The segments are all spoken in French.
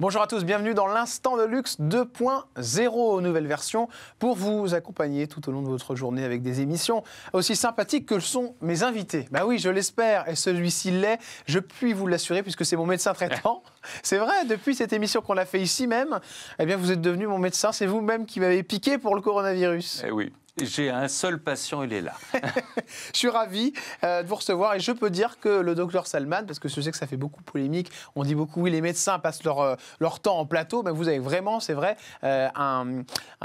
Bonjour à tous, bienvenue dans l'instant de luxe 2.0, nouvelle version, pour vous accompagner tout au long de votre journée avec des émissions aussi sympathiques que le sont mes invités. Bah oui, je l'espère, et celui-ci l'est, je puis vous l'assurer puisque c'est mon médecin traitant. C'est vrai, depuis cette émission qu'on a fait ici même, eh bien vous êtes devenu mon médecin, c'est vous-même qui m'avez piqué pour le coronavirus. Eh oui, j'ai un seul patient, il est là. je suis ravi euh, de vous recevoir et je peux dire que le docteur Salman, parce que je sais que ça fait beaucoup polémique, on dit beaucoup oui les médecins passent leur, euh, leur temps en plateau, mais vous avez vraiment, c'est vrai, euh, un,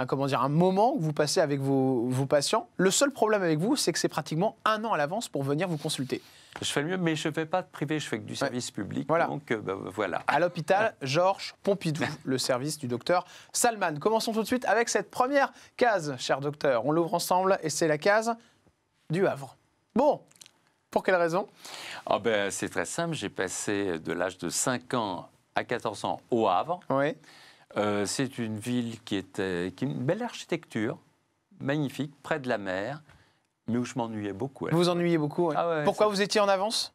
comment dire, un moment que vous passez avec vos patients. Le seul problème avec vous, c'est que c'est pratiquement un an à l'avance pour venir vous consulter. Je fais le mieux, mais je ne fais pas de privé, je fais que du service public. Voilà. Donc, euh, bah, voilà. À l'hôpital Georges Pompidou, le service du docteur Salman. Commençons tout de suite avec cette première case, cher docteur. On l'ouvre ensemble et c'est la case du Havre. Bon, pour quelle raison ah ben, C'est très simple, j'ai passé de l'âge de 5 ans à 14 ans au Havre. Oui. Euh, c'est une ville qui, était, euh, qui a une belle architecture, magnifique, près de la mer mais où je m'ennuyais beaucoup. Vous vous ennuyez beaucoup ah Pourquoi vous étiez en avance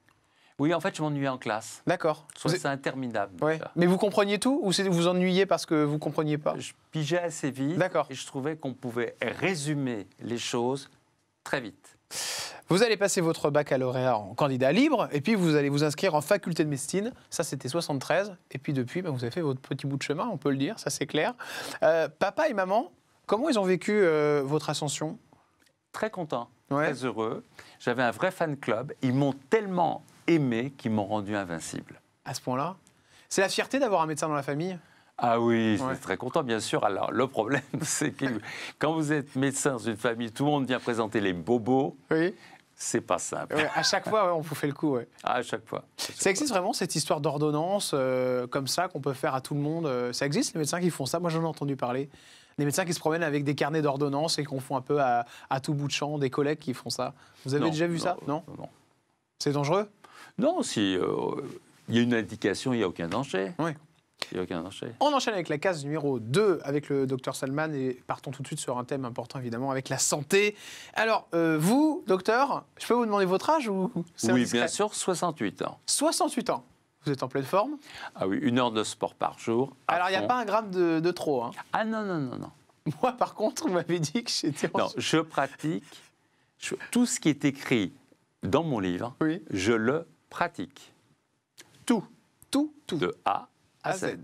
oui, en fait, je m'ennuyais en classe. D'accord. C'est interminable. Mais vous compreniez tout ou vous vous ennuyiez parce que vous ne compreniez pas Je pigeais assez vite. D'accord. Et je trouvais qu'on pouvait résumer les choses très vite. Vous allez passer votre baccalauréat en candidat libre et puis vous allez vous inscrire en faculté de médecine. Ça, c'était 73. Et puis depuis, ben, vous avez fait votre petit bout de chemin, on peut le dire, ça c'est clair. Euh, papa et maman, comment ils ont vécu euh, votre ascension très content, très heureux. J'avais un vrai fan club. Ils m'ont tellement aimé qu'ils m'ont rendu invincible. À ce point-là C'est la fierté d'avoir un médecin dans la famille ah oui, je suis très content, bien sûr. Alors, le problème, c'est que quand vous êtes médecin dans une famille, tout le monde vient présenter les bobos. Oui. C'est pas simple. à chaque fois, on vous fait le coup. Ah, à chaque fois. ça existe vraiment, cette histoire d'ordonnance euh, comme ça qu'on peut faire à tout le monde euh, Ça existe, les médecins qui font ça Moi, j'en ai entendu parler des médecins qui se promènent avec des carnets d'ordonnances et qu'on font un peu à, tout bout de champ, des collègues qui font ça. Vous avez déjà vu ça euh, Non, non. C'est dangereux Non, si euh, il y a une indication, il n'y a aucun danger. Oui. Il y a aucun danger. On enchaîne avec la case numéro 2 avec le docteur Salman et partons tout de suite sur un thème important évidemment avec la santé. Alors euh, vous, docteur, je peux vous demander votre âge ou Oui, bien sûr, 68 ans. 68 ans. Vous êtes en pleine forme Ah oui, une heure de sport par jour. Alors, il n'y a pas un gramme de, trop. Hein. Ah non, non, non, non. Moi, par contre, on m'avait dit que j'étais Non, je pratique tout ce qui est écrit dans mon livre, oui. je le pratique. Tout. Tout, tout. De A à, Z.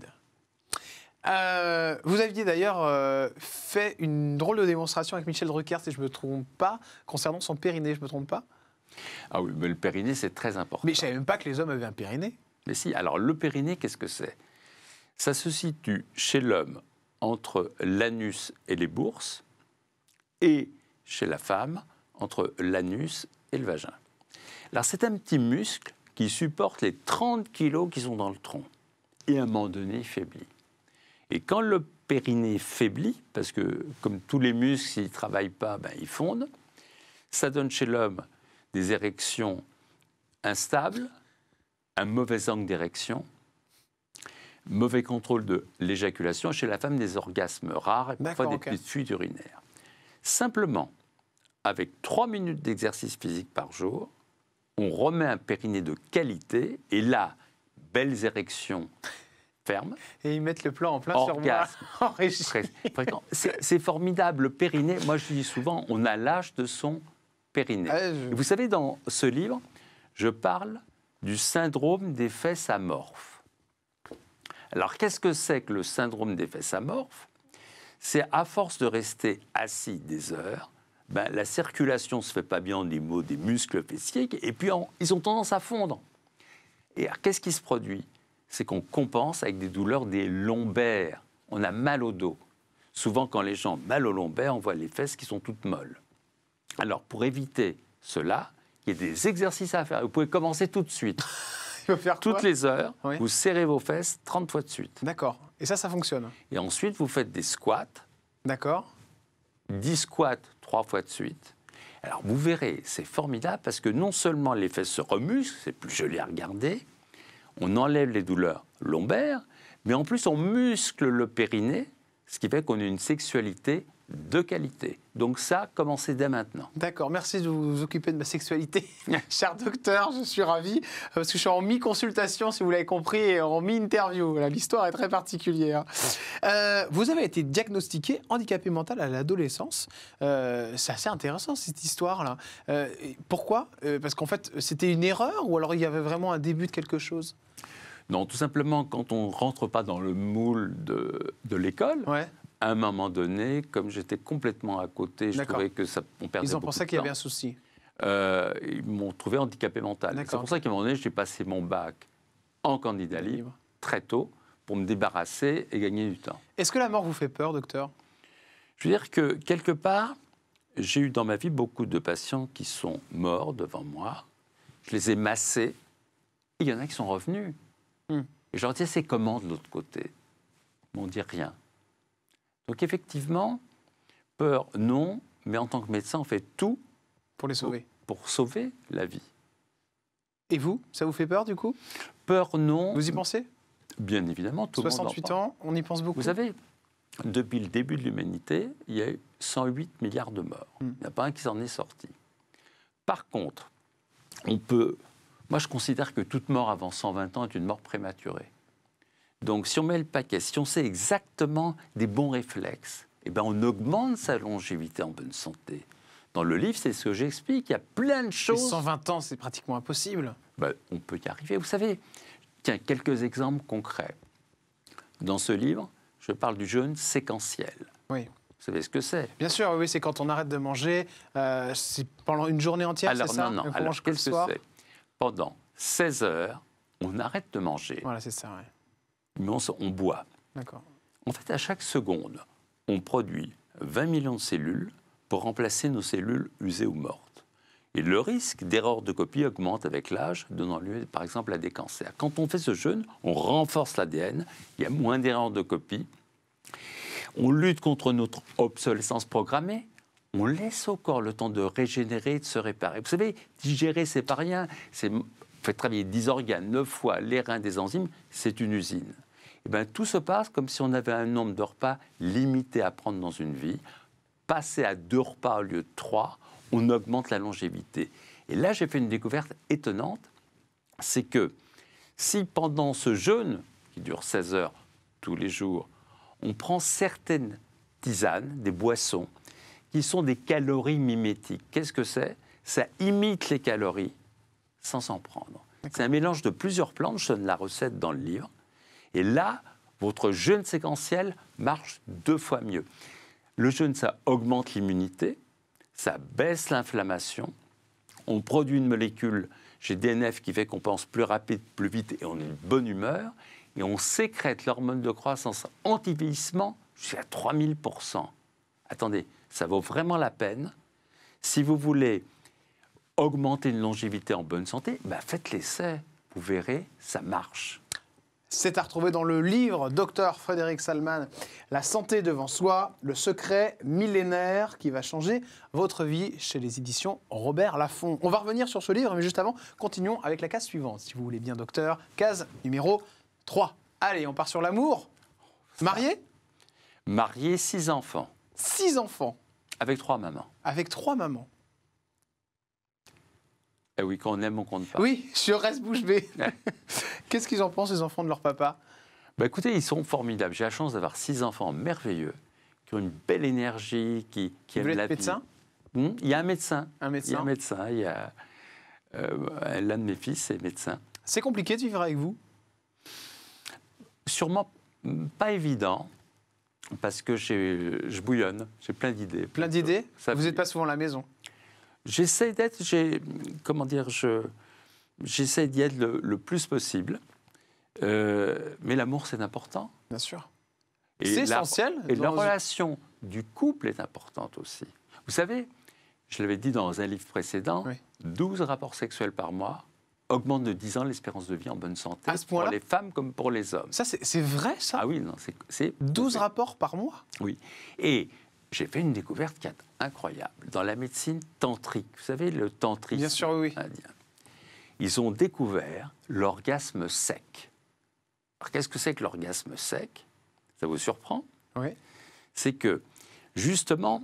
Euh, vous aviez d'ailleurs euh, fait une drôle de démonstration avec Michel Drucker, si je ne me trompe pas, concernant son périnée, je ne me trompe pas Ah oui, mais le périnée, c'est très important. Mais je ne savais même pas que les hommes avaient un périnée. Mais si, alors le périnée, qu'est-ce que c'est Ça se situe chez l'homme entre l'anus et les bourses, et chez la femme entre l'anus et le vagin. Alors c'est un petit muscle qui supporte les 30 kilos qui sont dans le tronc, et à un moment donné, il faiblit. Et quand le périnée faiblit, parce que comme tous les muscles, s'ils ne travaillent pas, ben, ils fondent, ça donne chez l'homme des érections instables, un mauvais angle d'érection, mauvais contrôle de l'éjaculation, chez la femme des orgasmes rares et parfois des fuites urinaires. Simplement, avec 3 minutes d'exercice physique par jour, on remet un périnée de qualité et là, belles érections fermes. Et ils mettent le plan en plein sur moi. C'est formidable, le périnée. Moi, je dis souvent, on a l'âge de son périnée. Ah, Vous savez, dans ce livre, je parle du syndrome des fesses amorphes. Alors qu'est-ce que c'est que le syndrome des fesses amorphes C'est à force de rester assis des heures, ben, la circulation ne se fait pas bien au niveau des muscles fessiers, et puis ils ont tendance à fondre. Et qu'est-ce qui se produit C'est qu'on compense avec des douleurs des lombaires. On a mal au dos. Souvent, quand les gens ont mal au lombaire, on voit les fesses qui sont toutes molles. Alors, pour éviter cela, il y a des exercices à faire. Vous pouvez commencer tout de suite. faire Toutes les heures, vous serrez vos fesses 30 fois de suite. D'accord. Et ça, ça fonctionne. Et ensuite, vous faites des squats. D'accord. 10 squats 3 fois de suite. Alors vous verrez, c'est formidable parce que non seulement les fesses se remusquent, c'est plus joli à regarder, on enlève les douleurs lombaires, mais en plus on muscle le périnée, ce qui fait qu'on a une sexualité de qualité. Donc ça, commencez dès maintenant. D'accord, merci de vous occuper de ma sexualité. Cher docteur, je suis ravi, parce que je suis en mi-consultation, si vous l'avez compris, et en mi-interview. L'histoire est très particulière. Euh, vous avez été diagnostiqué handicapé mental à l'adolescence. Euh, c'est assez intéressant, cette histoire-là. Euh, pourquoi Parce qu'en fait, c'était une erreur, ou alors il y avait vraiment un début de quelque chose non, tout simplement, quand on ne rentre pas dans le moule de, l'école, à un moment donné, comme j'étais complètement à côté, je trouvais que ça, on perdait Ils ont pensé qu'il y avait un souci euh, Ils m'ont trouvé handicapé mental. C'est pour ça qu'à un moment donné, j'ai passé mon bac en candidat libre, très tôt, pour me débarrasser et gagner du temps. Est-ce que la mort vous fait peur, docteur Je veux dire que, quelque part, j'ai eu dans ma vie beaucoup de patients qui sont morts devant moi. Je les ai massés. Il y en a qui sont revenus. Hmm. Et je leur disais, c'est comment de l'autre côté Ils m'ont dit rien. Donc effectivement, peur, non, mais en tant que médecin, on fait tout pour les sauver. Pour, sauver la vie. Et vous, ça vous fait peur du coup Peur, non. Vous y pensez Bien évidemment, tout 68 le ans, on y pense beaucoup. Vous savez, depuis le début de l'humanité, il y a eu 108 milliards de morts. Hmm. Il n'y en a pas un qui s'en est sorti. Par contre, on peut. Moi, je considère que toute mort avant 120 ans est une mort prématurée. Donc si on met le paquet, si on sait exactement des bons réflexes, eh ben, on augmente sa longévité en bonne santé. Dans le livre, c'est ce que j'explique, il y a plein de choses. 120 ans, c'est pratiquement impossible. Ben, on peut y arriver. Vous savez, tiens, quelques exemples concrets. Dans ce livre, je parle du jeûne séquentiel. Oui. Vous savez ce que c'est Bien sûr, oui, c'est quand on arrête de manger euh, pendant une journée entière, c'est ça non, non. On alors, ce que Pendant 16 heures, on arrête de manger. Voilà, c'est ça, oui on boit. En fait, à chaque seconde, on produit 20 millions de cellules pour remplacer nos cellules usées ou mortes. Et le risque d'erreur de copie augmente avec l'âge, donnant lieu par exemple à des cancers. Quand on fait ce jeûne, on renforce l'ADN, il y a moins d'erreurs de copie, on lutte contre notre obsolescence programmée, on laisse au corps le temps de régénérer de se réparer. Vous savez, digérer, c'est pas rien, faites travailler 10 organes, 9 fois, les reins, des enzymes, c'est une usine. Et eh ben, tout se passe comme si on avait un nombre de repas limité à prendre dans une vie. Passer à deux repas au lieu de 3, on augmente la longévité. Et là, j'ai fait une découverte étonnante, c'est que si pendant ce jeûne, qui dure 16 heures tous les jours, on prend certaines tisanes, des boissons, qui sont des calories mimétiques, qu'est-ce que c'est Ça imite les calories sans s'en prendre. C'est un mélange de plusieurs plantes, je donne la recette dans le livre. Et là, votre jeûne séquentiel marche deux fois mieux. Le jeûne, ça augmente l'immunité, ça baisse l'inflammation, on produit une molécule chez DNF qui fait qu'on pense plus rapide, plus vite et on est une bonne humeur, et on sécrète l'hormone de croissance anti-vieillissement jusqu'à 3000%. Attendez, ça vaut vraiment la peine. Si vous voulez augmenter une longévité en bonne santé, bah faites l'essai. Vous verrez, ça marche. C'est à retrouver dans le livre Docteur Frédéric Salman, La santé devant soi, le secret millénaire qui va changer votre vie chez les éditions Robert Laffont. On va revenir sur ce livre, mais juste avant, continuons avec la case suivante, si vous voulez bien, docteur. Case numéro 3. Allez, on part sur l'amour. Marié Marié, six enfants. Six enfants Avec trois mamans. Avec trois mamans. Ah oui, quand on aime, on compte pas. Oui, je reste bouche bée. Qu'est-ce qu'ils en pensent, les enfants de leur papa bah Écoutez, ils sont formidables. J'ai la chance d'avoir six enfants merveilleux, qui ont une belle énergie, qui, aiment la vie. médecin hmm Il y a un médecin. Un médecin Il y a un médecin. Il y a... Euh, l'un de mes fils est médecin. C'est compliqué de vivre avec vous Sûrement pas évident, parce que je bouillonne, j'ai plein d'idées. Plein d'idées Vous n'êtes pas souvent à la maison J'essaie d'être, comment dire, j'essaie d'y être le, plus possible. Euh, mais l'amour, c'est important. Bien sûr. C'est essentiel. Et la relation du couple est importante aussi. Vous savez, je l'avais dit dans un livre précédent, 12 rapports sexuels par mois augmentent de 10 ans l'espérance de vie en bonne santé pour les femmes comme pour les hommes. Ça, c'est vrai, ça Ah oui, non, c'est... 12 rapports par mois Oui. Et j'ai fait une découverte qui est incroyable. Dans la médecine tantrique, vous savez, le tantrisme Bien sûr, oui. indien, ils ont découvert l'orgasme sec. Alors, qu'est-ce que c'est que l'orgasme sec Ça vous surprend Oui. C'est que, justement,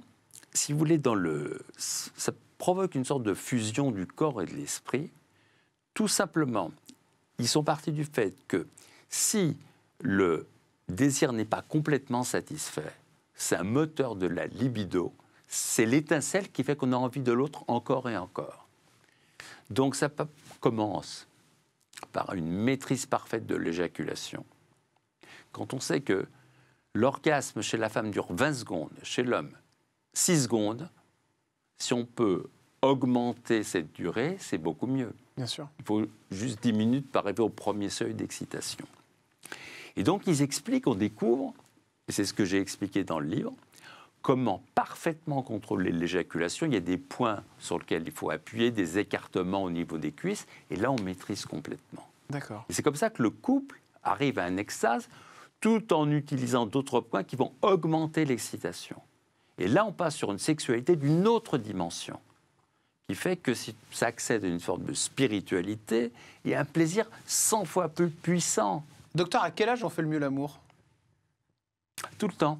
si vous voulez, dans le, ça provoque une sorte de fusion du corps et de l'esprit. Tout simplement, ils sont partis du fait que si le désir n'est pas complètement satisfait, c'est un moteur de la libido, c'est l'étincelle qui fait qu'on a envie de l'autre encore et encore. Donc ça commence par une maîtrise parfaite de l'éjaculation. Quand on sait que l'orgasme chez la femme dure 20 secondes, chez l'homme 6 secondes, si on peut augmenter cette durée, c'est beaucoup mieux. Bien sûr. Il faut juste 10 minutes pour arriver au premier seuil d'excitation. Et donc ils expliquent, on découvre c'est ce que j'ai expliqué dans le livre, comment parfaitement contrôler l'éjaculation. Il y a des points sur lesquels il faut appuyer, des écartements au niveau des cuisses, et là on maîtrise complètement. D'accord. c'est comme ça que le couple arrive à un extase tout en utilisant d'autres points qui vont augmenter l'excitation. Et là on passe sur une sexualité d'une autre dimension qui fait que si ça accède à une sorte de spiritualité, et un plaisir 100 fois plus puissant. Docteur, à quel âge on fait le mieux l'amour tout le temps.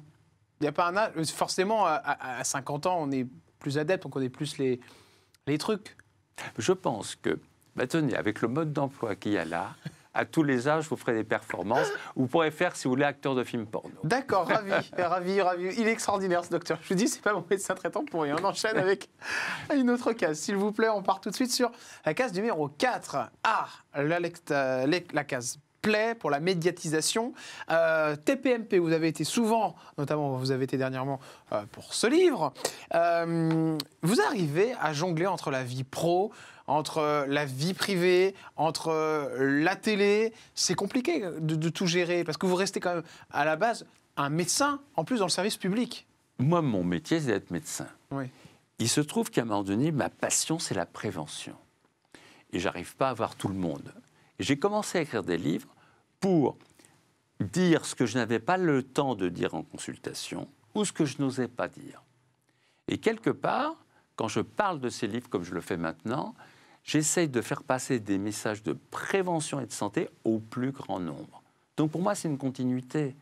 Il n'y a pas un âge. Euh, forcément, à, 50 ans, on est plus adepte, on connaît plus les, les trucs. Je pense que, bah, tenez, avec le mode d'emploi qu'il y a là, à tous les âges, vous ferez des performances. Vous pourrez faire, si vous voulez, acteur de film porno. D'accord, ravi, ravi, ravi. Il est extraordinaire, ce docteur. Je vous dis, c'est pas mon médecin traitant pour rien. On enchaîne avec une autre case. S'il vous plaît, on part tout de suite sur la case numéro 4. Ah, la, euh, la case plaît, pour la médiatisation. Euh, TPMP, vous avez été souvent, notamment vous avez été dernièrement euh, pour ce livre. Euh, vous arrivez à jongler entre la vie pro, entre la vie privée, entre la télé. C'est compliqué de, tout gérer parce que vous restez quand même à la base un médecin, en plus dans le service public. Moi, mon métier, c'est d'être médecin. Il se trouve qu'à un moment donné, ma passion, c'est la prévention. Et j'arrive pas à voir tout le monde. J'ai commencé à écrire des livres pour dire ce que je n'avais pas le temps de dire en consultation ou ce que je n'osais pas dire. Et quelque part, quand je parle de ces livres comme je le fais maintenant, j'essaye de faire passer des messages de prévention et de santé au plus grand nombre. Donc pour moi, c'est une continuité.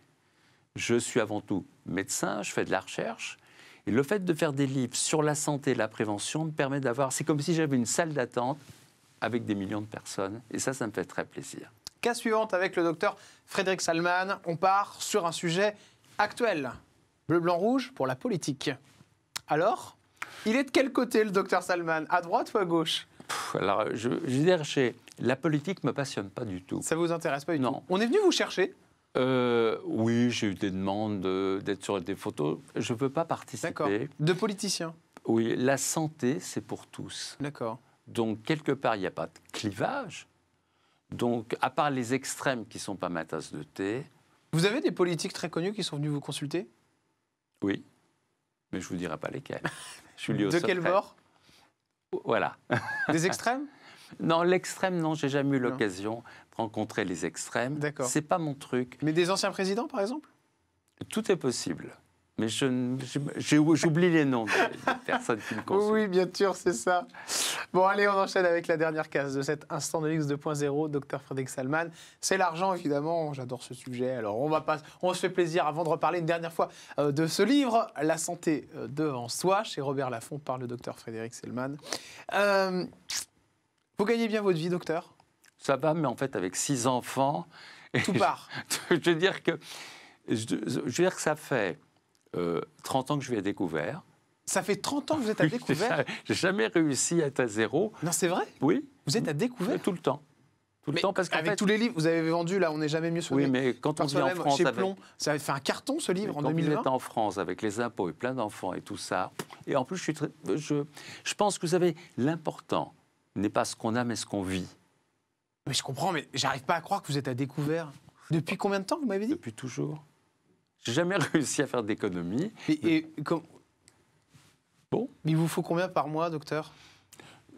Je suis avant tout médecin, je fais de la recherche, et le fait de faire des livres sur la santé et la prévention me permet d'avoir, c'est comme si j'avais une salle d'attente avec des millions de personnes. Et ça, ça me fait très plaisir. Cas suivante avec le docteur Frédéric Salman. On part sur un sujet actuel. Bleu, blanc, rouge pour la politique. Alors, il est de quel côté le docteur Salman À droite ou à gauche Alors, je, veux dire, la politique ne me passionne pas du tout. Ça ne vous intéresse pas du non. On est venu vous chercher euh, oui, j'ai eu des demandes euh, d'être sur des photos. Je ne veux pas participer. D'accord. De politiciens Oui, la santé, c'est pour tous. D'accord. Donc, quelque part, il n'y a pas de clivage. Donc, à part les extrêmes qui ne sont pas ma tasse de thé. Vous avez des politiques très connus qui sont venus vous consulter Oui, mais je ne vous dirai pas lesquels. je De quel bord Voilà. Des extrêmes Non, l'extrême, non, j'ai jamais eu l'occasion de rencontrer les extrêmes. D'accord. n'est pas mon truc. Mais des anciens présidents, par exemple Tout est possible. Mais j'oublie les noms des personnes qui me consultent. Oui, bien sûr, c'est ça. Bon, allez, on enchaîne avec la dernière case de cet Instant de X 2.0, docteur Frédéric Salman. C'est l'argent, évidemment. J'adore ce sujet. Alors, on, va pas, on se fait plaisir avant de reparler une dernière fois euh, de ce livre, La santé euh, devant soi, chez Robert Laffont, par le docteur Frédéric Salman. Euh, vous gagnez bien votre vie, docteur Ça va, mais en fait, avec six enfants. Tout part. Je, veux dire que, je, je veux dire que ça fait 30 euh, ans que je vais à découvert. Ça fait 30 ans que vous êtes à découvert J'ai jamais réussi à être à zéro. Non, c'est vrai Oui. Vous êtes à découvert Tout le temps. Tout le temps, parce avec tous les livres, vous avez vendu, là, on n'est jamais mieux sur Oui, mais quand on vit en France. ça avait fait un carton ce livre en 2020. Quand on en France avec les impôts et plein d'enfants et tout ça, et en plus, je, je... pense que vous savez, l'important n'est pas ce qu'on a, mais ce qu'on vit. Mais je comprends, mais j'arrive pas à croire que vous êtes à découvert. Depuis combien de temps, vous m'avez dit Depuis toujours. J'ai jamais réussi à faire d'économie. Et, Bon. Il vous faut combien par mois, docteur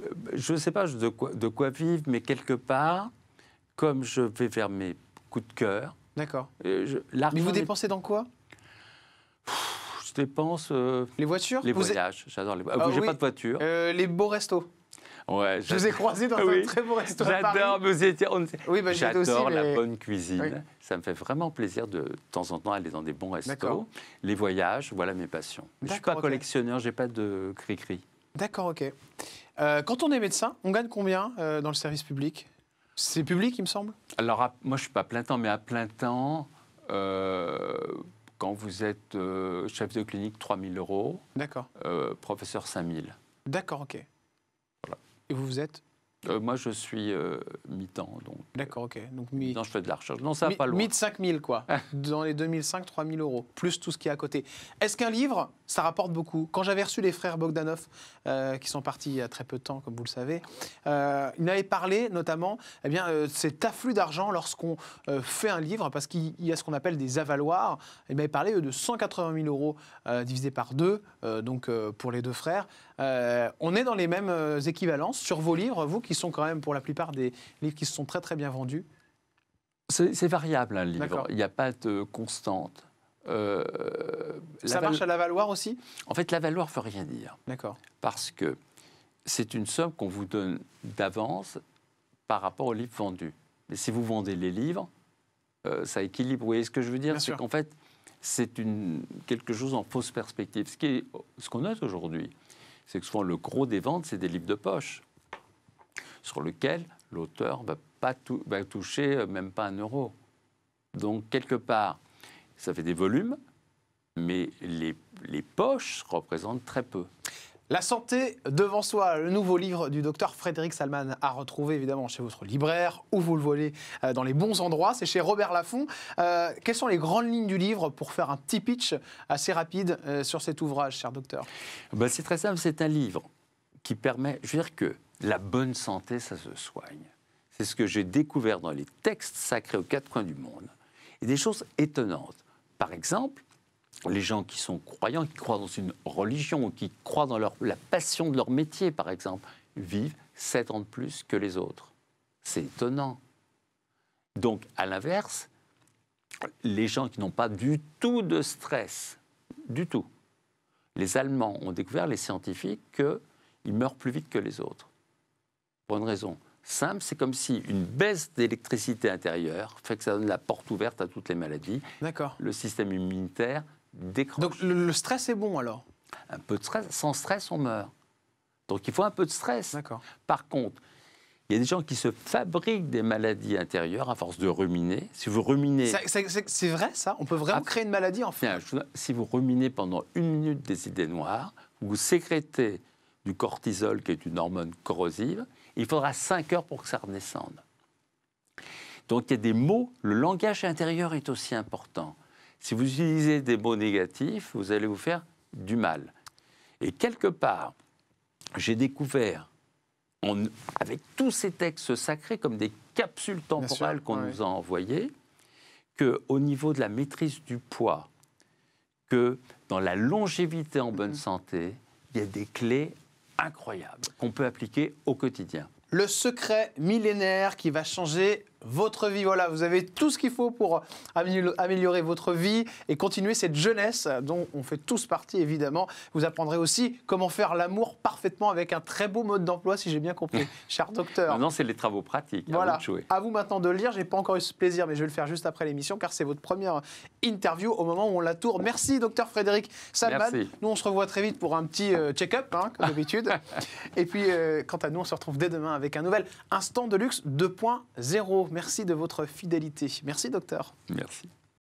euh, Je ne sais pas de quoi, de quoi vivre, mais quelque part, comme je vais faire mes coups de cœur. D'accord. Euh, mais vous dépensez dans quoi Je dépense. Euh, les voitures Les voyages. J'adore les voyages. Ah vous n'avez pas de voiture. les beaux restos Ouais, je vous ai croisé dans un très bon restaurant. J'adore, bah, J'adore la bonne cuisine. Ça me fait vraiment plaisir de, de, temps en temps aller dans des bons restos. Les voyages, voilà mes passions. Je ne suis pas collectionneur, collectionneur, j'ai pas de cri-cri. D'accord, ok. Euh, quand on est médecin, on gagne combien euh, dans le service public C'est public, il me semble Alors, moi, je ne suis pas plein temps, mais à plein temps, euh, quand vous êtes chef de clinique, 3 000 euros. D'accord. professeur, 5 000. D'accord, ok. Et vous vous êtes euh, moi, je suis euh, mi-temps. donc. Euh, D'accord, ok. Donc, mi temps je fais de la recherche. Non, ça va pas loin. Mi de 5000, quoi. Ah. dans les 2005, 3000 euros, plus tout ce qui est à côté. Est-ce qu'un livre, ça rapporte beaucoup Quand j'avais reçu les frères Bogdanov, qui sont partis il y a très peu de temps, comme vous le savez, ils m'avaient parlé notamment eh bien, cet afflux d'argent lorsqu'on fait un livre, parce qu'il y a ce qu'on appelle des avaloirs. Ils m'avaient parlé de 180 000 euros divisé par deux, donc pour les deux frères. on est dans les mêmes équivalences sur vos livres, vous qui sont quand même pour la plupart des livres qui se sont très très bien vendus C'est variable un hein, livre, il n'y a pas de constante. Euh, ça marche à la Valoir aussi En fait, la Valoir ne veut rien dire. D'accord. Parce que c'est une somme qu'on vous donne d'avance par rapport aux livres vendus. Mais si vous vendez les livres, euh, ça équilibre. Vous voyez ce que je veux dire C'est qu'en fait, c'est quelque chose en fausse perspective. Ce qu'on ce qu'on note aujourd'hui, c'est que souvent le gros des ventes, c'est des livres de poche sur lequel l'auteur va pas toucher euh, même pas un euro. Donc quelque part, ça fait des volumes, mais les, poches représentent très peu. La santé devant soi, le nouveau livre du docteur Frédéric Salman à retrouver évidemment chez votre libraire où vous le voulez euh, dans les bons endroits, c'est chez Robert Laffont. Euh, quelles sont les grandes lignes du livre pour faire un petit pitch assez rapide sur cet ouvrage, cher docteur ben, C'est très simple, c'est un livre qui permet, je dire que la bonne santé, ça se soigne. C'est ce que j'ai découvert dans les textes sacrés aux quatre coins du monde. Et des choses étonnantes. Par exemple, les gens qui sont croyants, qui croient dans une religion, ou qui croient dans la passion de leur métier, par exemple, vivent sept ans de plus que les autres. C'est étonnant. Donc, à l'inverse, les gens qui n'ont pas du tout de stress, du tout, les Allemands ont découvert, les scientifiques, qu'ils meurent plus vite que les autres. Pour une raison simple, c'est comme si une baisse d'électricité intérieure fait que ça donne la porte ouverte à toutes les maladies. D'accord. Le système immunitaire décroche. Donc le, stress est bon alors Un peu de stress. Sans stress, on meurt. Donc il faut un peu de stress. Par contre, il y a des gens qui se fabriquent des maladies intérieures à force de ruminer. Si vous ruminez. C'est vrai ça On peut vraiment ah. créer une maladie en fait Si vous ruminez pendant une minute des idées noires, vous sécrétez du cortisol qui est une hormone corrosive il faudra 5 heures pour que ça redescende. Donc il y a des mots, le langage intérieur est aussi important. Si vous utilisez des mots négatifs, vous allez vous faire du mal. Et quelque part, j'ai découvert, avec tous ces textes sacrés, comme des capsules temporales qu'on nous a envoyées, qu'au niveau de la maîtrise du poids, que dans la longévité en bonne mhm. santé, il y a des clés incroyable qu'on peut appliquer au quotidien. Le secret millénaire qui va changer votre vie. Voilà, vous avez tout ce qu'il faut pour améliorer votre vie et continuer cette jeunesse dont on fait tous partie, évidemment. Vous apprendrez aussi comment faire l'amour parfaitement avec un très beau mode d'emploi, si j'ai bien compris, cher docteur. Maintenant, c'est les travaux pratiques. Voilà. À vous, maintenant de lire. J'ai pas encore eu ce plaisir, mais je vais le faire juste après l'émission, car c'est votre première interview au moment où on la tourne. Merci, docteur Frédéric Salman. Merci. Nous, on se revoit très vite pour un petit euh, check-up, hein, comme d'habitude. et puis, euh, quant à nous, on se retrouve dès demain avec un nouvel instant de luxe 2.0. Merci de votre fidélité. Merci, docteur. Merci.